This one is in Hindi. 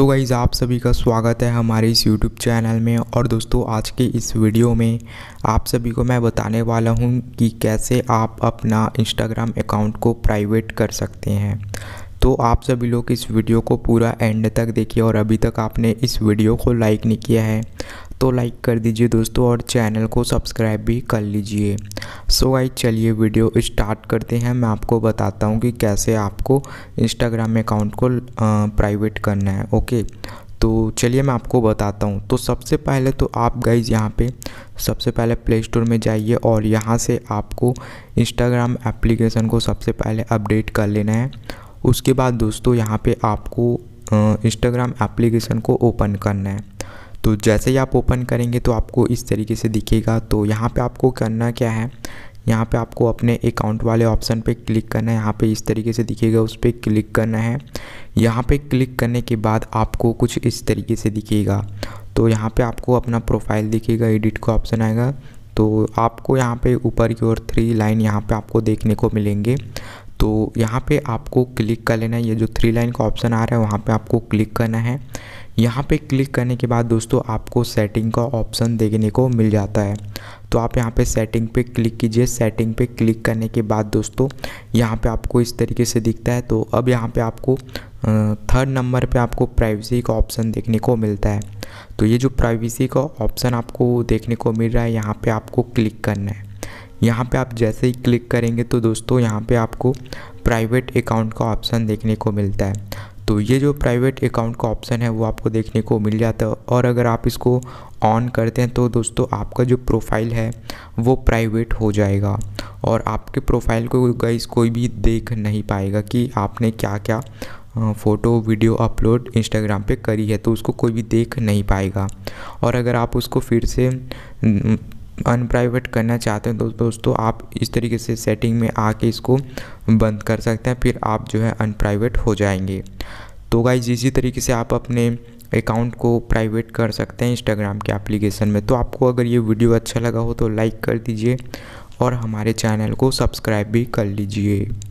तो गाइज़ आप सभी का स्वागत है हमारे इस यूट्यूब चैनल में और दोस्तों आज के इस वीडियो में आप सभी को मैं बताने वाला हूं कि कैसे आप अपना इंस्टाग्राम अकाउंट को प्राइवेट कर सकते हैं तो आप सभी लोग इस वीडियो को पूरा एंड तक देखिए और अभी तक आपने इस वीडियो को लाइक नहीं किया है तो लाइक कर दीजिए दोस्तों और चैनल को सब्सक्राइब भी कर लीजिए सो आई चलिए वीडियो स्टार्ट करते हैं मैं आपको बताता हूँ कि कैसे आपको इंस्टाग्राम अकाउंट को प्राइवेट करना है ओके तो चलिए मैं आपको बताता हूँ तो सबसे पहले तो आप गाइज यहाँ पे सबसे पहले प्ले स्टोर में जाइए और यहाँ से आपको इंस्टाग्राम एप्लीकेशन को सबसे पहले अपडेट कर लेना है उसके बाद दोस्तों यहाँ पर आपको इंस्टाग्राम एप्लीकेशन को ओपन करना है तो जैसे ही आप ओपन करेंगे तो आपको इस तरीके से दिखेगा तो यहाँ पे आपको करना क्या है यहाँ पे आपको अपने अकाउंट वाले ऑप्शन पे क्लिक करना है यहाँ पे इस तरीके से दिखेगा उस पर क्लिक करना है यहाँ पे क्लिक करने के बाद आपको कुछ इस तरीके से दिखेगा तो यहाँ पे आपको अपना प्रोफाइल दिखेगा एडिट का ऑप्शन आएगा तो आपको यहाँ पे ऊपर की ओर थ्री लाइन यहाँ पे आपको देखने को मिलेंगे तो यहाँ पे आपको क्लिक कर लेना है ये जो थ्री लाइन का ऑप्शन आ रहा है वहाँ पे आपको क्लिक करना है यहाँ पे क्लिक करने के बाद दोस्तों आपको सेटिंग का ऑप्शन देखने को मिल जाता है तो आप यहाँ पे सेटिंग पे क्लिक कीजिए सेटिंग पे क्लिक करने के बाद दोस्तों यहाँ पे आपको इस तरीके से दिखता है तो अब यहाँ पे आपको थर्ड नंबर पे आपको प्राइवेसी का ऑप्शन देखने को मिलता है तो ये जो प्राइवेसी का ऑप्शन आपको देखने को मिल रहा है यहाँ पर आपको क्लिक करना है यहाँ पर आप जैसे ही क्लिक करेंगे तो दोस्तों यहाँ पर आपको प्राइवेट अकाउंट का ऑप्शन देखने को मिलता है तो ये जो प्राइवेट अकाउंट का ऑप्शन है वो आपको देखने को मिल जाता है और अगर आप इसको ऑन करते हैं तो दोस्तों आपका जो प्रोफाइल है वो प्राइवेट हो जाएगा और आपके प्रोफाइल को गाइस कोई भी देख नहीं पाएगा कि आपने क्या क्या फ़ोटो वीडियो अपलोड इंस्टाग्राम पे करी है तो उसको कोई भी देख नहीं पाएगा और अगर आप उसको फिर से अनप्राइवेट करना चाहते हैं तो दोस्तों आप इस तरीके से सेटिंग में आके इसको बंद कर सकते हैं फिर आप जो है अनप्राइवेट हो जाएंगे तो गाइज इसी तरीके से आप अपने अकाउंट को प्राइवेट कर सकते हैं इंस्टाग्राम के एप्लीकेशन में तो आपको अगर ये वीडियो अच्छा लगा हो तो लाइक कर दीजिए और हमारे चैनल को सब्सक्राइब भी कर लीजिए